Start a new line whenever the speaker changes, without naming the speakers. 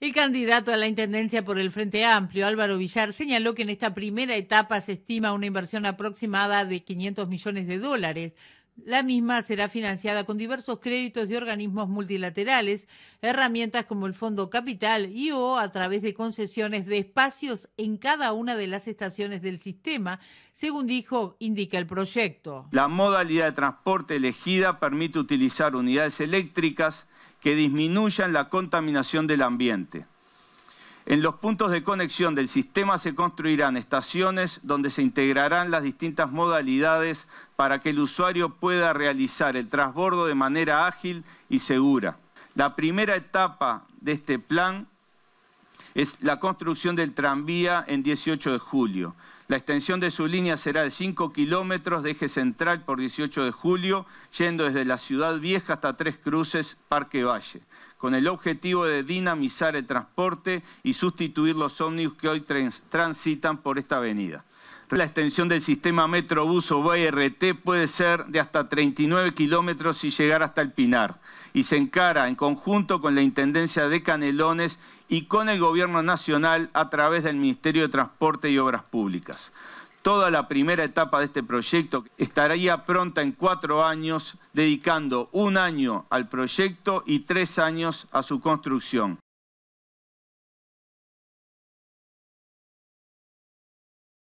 El candidato a la Intendencia por el Frente Amplio, Álvaro Villar, señaló que en esta primera etapa se estima una inversión aproximada de 500 millones de dólares, la misma será financiada con diversos créditos de organismos multilaterales, herramientas como el Fondo Capital y o a través de concesiones de espacios en cada una de las estaciones del sistema, según dijo, indica el proyecto.
La modalidad de transporte elegida permite utilizar unidades eléctricas que disminuyan la contaminación del ambiente. En los puntos de conexión del sistema se construirán estaciones donde se integrarán las distintas modalidades para que el usuario pueda realizar el transbordo de manera ágil y segura. La primera etapa de este plan es la construcción del tranvía en 18 de julio. La extensión de su línea será de 5 kilómetros de eje central por 18 de julio, yendo desde la Ciudad Vieja hasta Tres Cruces, Parque Valle, con el objetivo de dinamizar el transporte y sustituir los ómnibus que hoy transitan por esta avenida. La extensión del sistema Metrobús o BRT puede ser de hasta 39 kilómetros y llegar hasta el Pinar. Y se encara en conjunto con la Intendencia de Canelones y con el Gobierno Nacional a través del Ministerio de Transporte y Obras Públicas. Toda la primera etapa de este proyecto estaría pronta en cuatro años, dedicando un año al proyecto y tres años a su construcción.